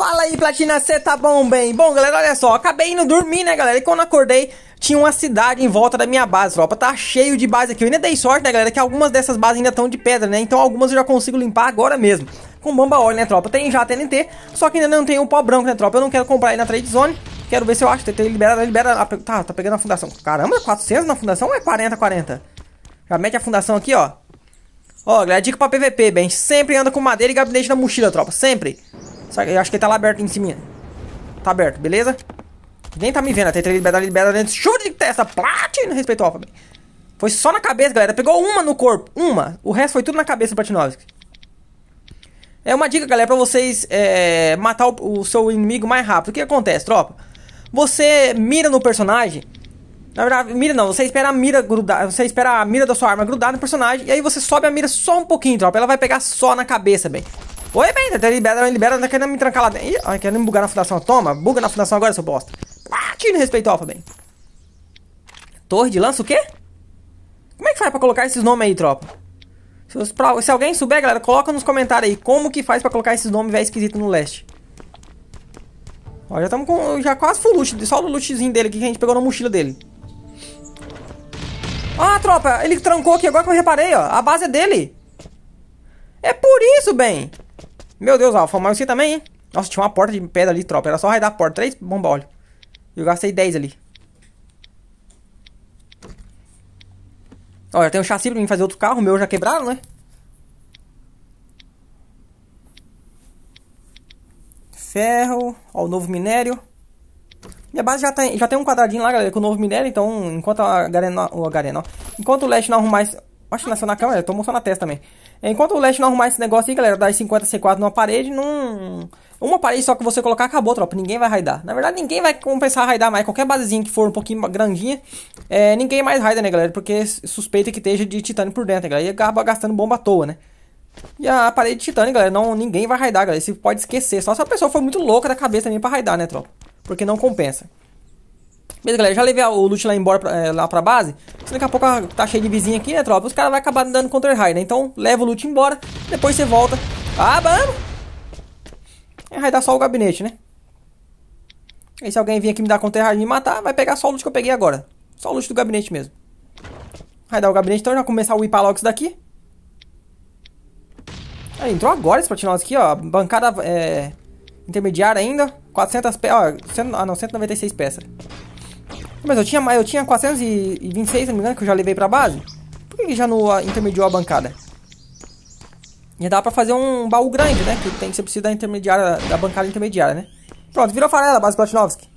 Fala aí, Platina, você tá bom, bem? Bom, galera, olha só, acabei indo dormir, né, galera? E quando acordei, tinha uma cidade em volta da minha base, tropa. Tá cheio de base aqui. Eu ainda dei sorte, né, galera, que algumas dessas bases ainda estão de pedra, né? Então algumas eu já consigo limpar agora mesmo. Com bomba óleo, né, tropa? Tem já TNT, só que ainda não tem o um pó branco, né, tropa? Eu não quero comprar aí na trade zone. Quero ver se eu acho. TNT libera, libera. Tá, tá pegando a fundação. Caramba, 400 na fundação ou é 40, 40? Já mete a fundação aqui, ó. Ó, galera, dica pra PVP, bem. Sempre anda com madeira e gabinete na mochila, tropa. Sempre. Eu acho que ele tá lá aberto em cima. Tá aberto, beleza? Nem tá me vendo. Tentei liberar, libera dentro. Chute de testa. Plat! respeitou o Alphabet. Foi só na cabeça, galera. Pegou uma no corpo. Uma. O resto foi tudo na cabeça do Platinovski. É uma dica, galera, pra vocês é, matar o, o, seu inimigo mais rápido. O que acontece, tropa? Você mira no personagem. Na verdade, mira não, você espera a mira grudar, você espera a mira da sua arma grudar no personagem e aí você sobe a mira só um pouquinho, tropa. Ela vai pegar só na cabeça, bem. Oi, bem, tenta libera, libera, não tá querendo me trancar lá dentro. Ih, querendo me bugar na fundação. Toma, buga na fundação agora, seu bosta. Ah, tiro respeito, Alfa, bem. Torre de lança o quê? Como é que faz pra colocar esses nomes aí, tropa? Se, pra, se alguém souber, galera, coloca nos comentários aí como que faz pra colocar esses nomes velho esquisito no leste. Ó, já estamos com. Já quase full loot. Só o lootzinho dele aqui que a gente pegou na mochila dele. Ah, tropa, ele trancou aqui agora que eu reparei, ó. A base é dele. É por isso, bem. Meu Deus, Alfa, mas você também, hein? Nossa, tinha uma porta de pedra ali, tropa. Era só raidar a porta. Três bomba óleo. Eu gastei 10 ali. Olha, tem um chassi pra mim fazer outro carro. O meu já quebraram, né? Ferro. Ó, o novo minério. Minha base já tem, tá já tem um quadradinho lá, galera, com o novo minério. Então, enquanto a Garena... a Garena, ó. Enquanto o Leste não arrumar esse... Acho que só na câmera, tomou só na testa também. Enquanto o Leste não arrumar esse negócio aí, galera, das 50 C4 numa parede, num. Uma parede só que você colocar, acabou, tropa. Ninguém vai raidar. Na verdade, ninguém vai compensar a raidar mais. Qualquer basezinha que for um pouquinho grandinha, é, ninguém mais raida, né, galera? Porque suspeita que esteja de titânio por dentro, né, galera. E acaba gastando bomba à toa, né? E a parede de titânio, galera, não, ninguém vai raidar, galera. Você pode esquecer. Só se a pessoa for muito louca da cabeça também pra raidar, né, tropa? Porque não compensa. Beleza, galera, já levei o loot lá embora pra, é, lá pra base. Porque daqui a pouco tá cheio de vizinho aqui, né, tropa? Os caras vão acabar dando counter raid, né? Então leva o loot embora, depois você volta. Ah, vamos! É raidar só o gabinete, né? E se alguém vir aqui me dar counter raid e me matar, vai pegar só o loot que eu peguei agora. Só o loot do gabinete mesmo. Raidar o gabinete, então já começar o whipar daqui. Aí, ah, entrou agora esse platinoso aqui, ó. Bancada é, intermediária ainda. 400 peças. Ah, não, 196 peças. Mas eu tinha, eu tinha 426, não me engano, que eu já levei pra base. Por que ele já não intermediou a bancada? Já dá pra fazer um baú grande, né? Que tem que ser preciso da intermediária, da bancada intermediária, né? Pronto, virou farela, base Platinovski.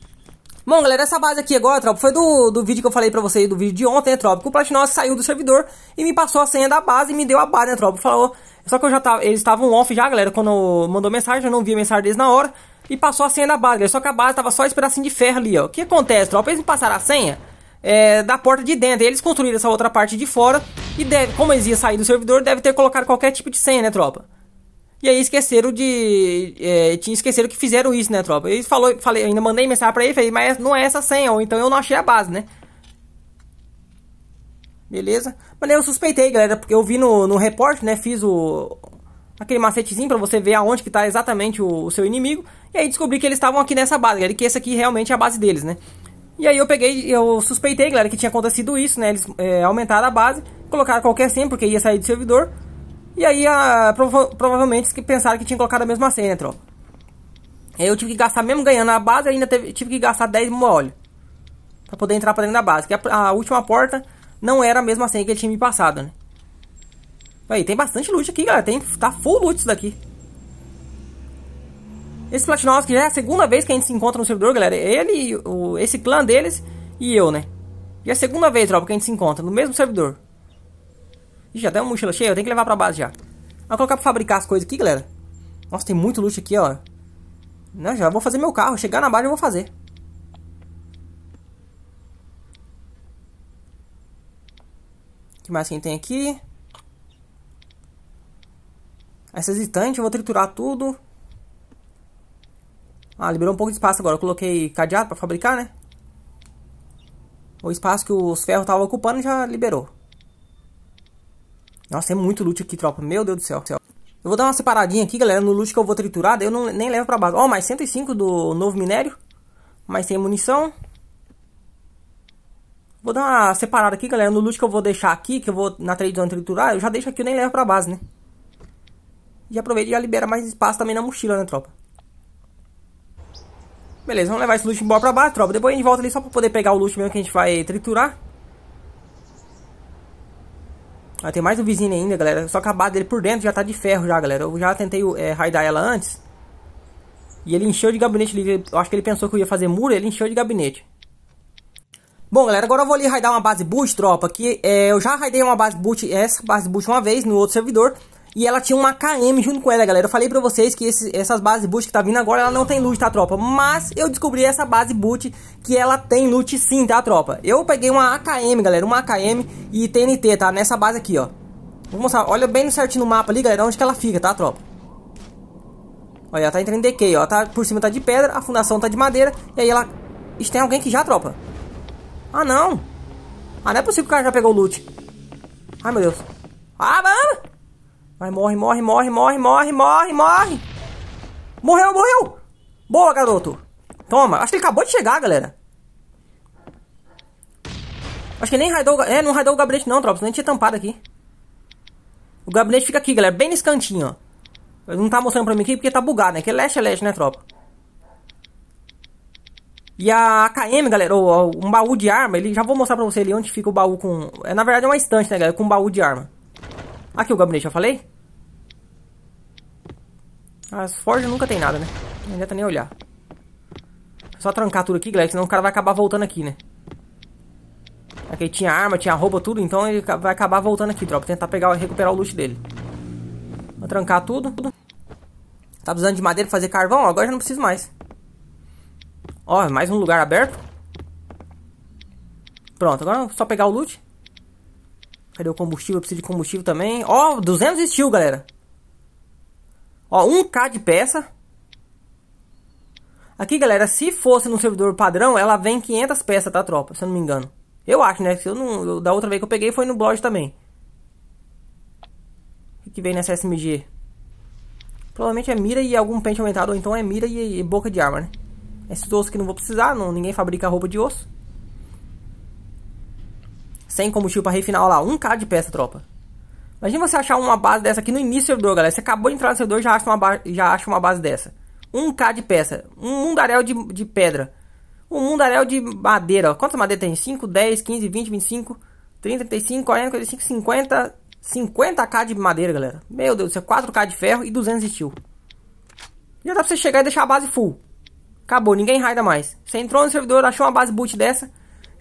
Bom, galera, essa base aqui agora, tropa, foi do, do vídeo que eu falei pra vocês, do vídeo de ontem, né, tropa? Que o Platinovski saiu do servidor e me passou a senha da base e me deu a base, né, tropa? Falou... Só que eu já tava, eles estavam off já, galera, quando mandou mensagem, eu não vi a mensagem deles na hora e passou a senha da base, Só que a base tava só esse pedacinho de ferro ali, ó. O que acontece, tropa? Eles passaram a senha é, da porta de dentro. Eles construíram essa outra parte de fora. E deve, como eles iam sair do servidor, deve ter colocado qualquer tipo de senha, né, tropa? E aí esqueceram de. É, tinha esqueceram que fizeram isso, né, tropa? Eles falou, falei, ainda mandei mensagem pra ele, falei, mas não é essa senha, ou então eu não achei a base, né? Beleza? Mas eu suspeitei, galera, porque eu vi no, no repórter, né? Fiz o, aquele macetezinho para você ver aonde que tá exatamente o, o, seu inimigo. E aí descobri que eles estavam aqui nessa base, galera, que essa aqui realmente é a base deles, né? E aí eu peguei, eu suspeitei, galera, que tinha acontecido isso, né? Eles é, aumentaram a base, colocaram qualquer senha, porque ia sair do servidor. E aí a, prova provavelmente pensaram que tinha colocado a mesma senha, né, Aí Eu tive que gastar, mesmo ganhando a base, ainda teve, tive que gastar 10 mil óleo. Pra poder entrar pra dentro da base. Que a, a última porta não era a mesma senha que ele tinha me passado, né? Aí, tem bastante loot aqui, galera. Tem, tá full loot isso daqui. Esse Platinovski já é né? a segunda vez que a gente se encontra no servidor, galera. Ele, o, esse clã deles e eu, né? E é a segunda vez, tropa, que a gente se encontra no mesmo servidor. Ih, já deu uma mochila cheia. Eu tenho que levar pra base já. Vou colocar pra fabricar as coisas aqui, galera. Nossa, tem muito loot aqui, ó. Não, já vou fazer meu carro. Chegar na base eu vou fazer. O que mais que a gente tem aqui? Essas estantes, eu vou triturar tudo. Ah, liberou um pouco de espaço agora. Eu coloquei cadeado pra fabricar, né? O espaço que os ferros estavam ocupando já liberou. Nossa, é muito loot aqui, tropa. Meu Deus do céu. céu. Eu vou dar uma separadinha aqui, galera, no loot que eu vou triturar. Daí eu não, nem levo pra base. Ó, oh, mais 105 do novo minério. Mas sem munição. Vou dar uma separada aqui, galera, no loot que eu vou deixar aqui, que eu vou na trade zone triturar. Eu já deixo aqui, eu nem levo pra base, né? E aproveita e já libera mais espaço também na mochila, né, tropa? Beleza, vamos levar esse loot embora pra baixo, tropa. Depois a gente volta ali só pra poder pegar o loot mesmo que a gente vai triturar. Ah, tem mais um vizinho ainda, galera. Só que a base dele por dentro já tá de ferro já, galera. Eu já tentei é, raidar ela antes. E ele encheu de gabinete Eu acho que ele pensou que eu ia fazer muro, ele encheu de gabinete. Bom, galera, agora eu vou ali raidar uma base boot, tropa. Que é, eu já raidei uma base boot, essa base boot uma vez no outro servidor. E ela tinha uma KM junto com ela, galera. Eu falei pra vocês que esse, essas bases boot que tá vindo agora, ela não tem loot, tá, tropa? Mas eu descobri essa base boot que ela tem loot sim, tá, tropa? Eu peguei uma AKM, galera, uma AKM e TNT, tá? Nessa base aqui, ó. Vou mostrar, olha bem certinho no mapa ali, galera, onde que ela fica, tá, tropa? Olha, ela tá entrando em decay, ó. Tá, por cima tá de pedra, a fundação tá de madeira. E aí ela... Isso tem alguém que já, tropa? Ah, não. Ah, não é possível que o cara já pegou o loot. Ai, meu Deus. Ah, mano! Vai, morre, morre, morre, morre, morre, morre, morre. Morreu, morreu. Boa, garoto. Toma. Acho que ele acabou de chegar, galera. Acho que nem raidou... É, não raidou o gabinete não, tropa. Senão a tinha tampado aqui. O gabinete fica aqui, galera. Bem nesse cantinho, ó. Ele não tá mostrando pra mim aqui porque tá bugado, né? Que é leste é leste, né, tropa? E a KM, galera, ou, um baú de arma, ele já vou mostrar pra você ali onde fica o baú com... É, na verdade é uma estante, né, galera, com um baú de arma. Aqui o gabinete, já falei? As forjas nunca tem nada, né? Não adianta nem olhar. Só trancar tudo aqui, galera, senão o cara vai acabar voltando aqui, né? Aqui tinha arma, tinha roupa, tudo, então ele vai acabar voltando aqui, tropa. Tentar pegar, recuperar o loot dele. Vou trancar tudo. Tá precisando de madeira pra fazer carvão? Agora já não preciso mais. Ó, mais um lugar aberto. Pronto, agora é só pegar o loot. Cadê o combustível? Eu preciso de combustível também. Ó, 200 steel, galera. Ó, 1K de peça. Aqui, galera, se fosse no servidor padrão, ela vem 500 peças, tá, tropa? Se eu não me engano. Eu acho, né? Se eu não, eu, da outra vez que eu peguei foi no blog também. O que vem nessa SMG? Provavelmente é mira e algum pente aumentado, ou então é mira e, e boca de arma, né? É Esses ossos que não vou precisar, não, ninguém fabrica roupa de osso. Sem combustível para refinar, ó lá, 1k de peça, tropa. Imagina você achar uma base dessa aqui no início do servidor, galera. Você acabou de entrar no servidor e já acha uma, já acha uma base dessa. 1k de peça. Um mundaréu de, de pedra. Um mundaréu de madeira. Ó. Quantas madeira tem? 5, 10, 15, 20, 25, 30, 35, 40, 45, 50... 50k de madeira, galera. Meu Deus do céu. 4k de ferro e 200 de steel. Já dá pra você chegar e deixar a base full. Acabou, ninguém raida mais. Você entrou no servidor, achou uma base boot dessa.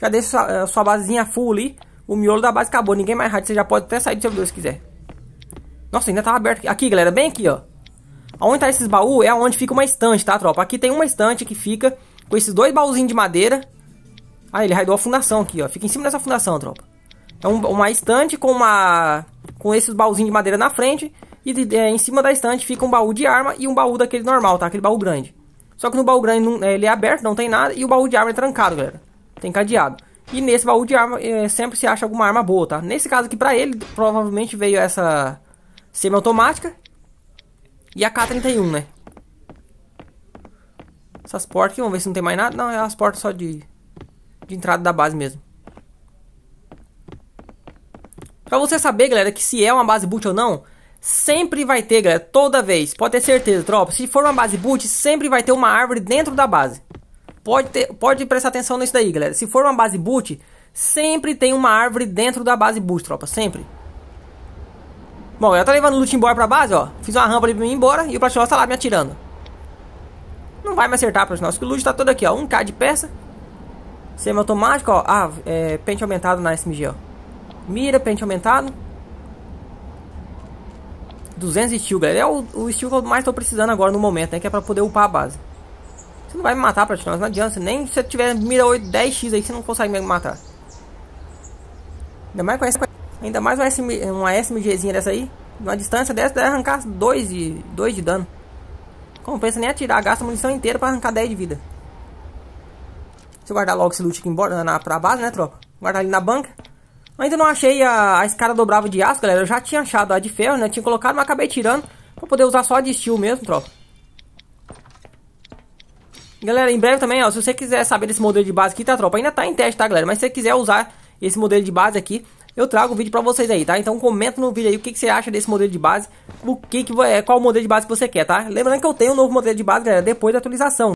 Já deixa a sua, a eh, sua basezinha full ali. O miolo da base acabou, ninguém mais rádio. Você já pode até sair do servidor se quiser. Nossa, ainda tá aberto aqui. Aqui, galera, bem aqui, ó. Aonde tá esses baús é onde fica uma estante, tá, tropa? Aqui tem uma estante que fica com esses dois baúzinhos de madeira. Ah, ele raidou a fundação aqui, ó. Fica em cima dessa fundação, tropa. É um, uma estante com uma... Com esses baúzinhos de madeira na frente. E de, é, em cima da estante fica um baú de arma e um baú daquele normal, tá? Aquele baú grande. Só que no baú grande não, é, ele é aberto, não tem nada. E o baú de arma é trancado, galera. Tem cadeado. E nesse baú de arma é, sempre se acha alguma arma boa, tá? Nesse caso aqui pra ele, provavelmente veio essa semi-automática e a K31, né? Essas portas aqui, vamos ver se não tem mais nada. Não, é as portas só de, de entrada da base mesmo. Pra você saber, galera, que se é uma base boot ou não, sempre vai ter, galera, toda vez. Pode ter certeza, tropa. Se for uma base boot, sempre vai ter uma árvore dentro da base. Pode, ter, pode prestar atenção nisso daí, galera. Se for uma base boot, sempre tem uma árvore dentro da base boot, tropa. Sempre. Bom, ela tá levando o loot embora pra base, ó. Fiz uma rampa ali pra mim ir embora e o Platinós tá lá me atirando. Não vai me acertar, Platinós, que o loot tá todo aqui, ó. 1k de peça. Semi-automático, ó. Ah, é, pente aumentado na SMG, ó. Mira, pente aumentado. 200 steel, galera. É o, o steel que eu mais tô precisando agora no momento, né? Que é pra poder upar a base. Você não vai me matar, Platinum. Não adianta. Nem se você tiver mira 8, 10x aí, você não consegue me matar. Ainda mais com essa. Ainda mais uma, SM, uma SMGzinha dessa aí. Uma distância dessa deve arrancar 2 de, de dano. Compensa nem atirar, gasta munição inteira pra arrancar 10 de vida. Deixa eu guardar logo esse loot aqui embora, na, pra base, né, tropa? Guardar ali na banca. Ainda não achei a, a escada dobrável de aço, galera. Eu já tinha achado a de ferro, né? Tinha colocado, mas acabei tirando. Pra poder usar só de steel mesmo, tropa. Galera, em breve também, ó, se você quiser saber desse modelo de base aqui, tá, tropa? Ainda tá em teste, tá, galera? Mas se você quiser usar esse modelo de base aqui, eu trago o vídeo pra vocês aí, tá? Então comenta no vídeo aí o que, que você acha desse modelo de base, o que que, é, qual modelo de base que você quer, tá? Lembrando que eu tenho um novo modelo de base, galera, depois da atualização.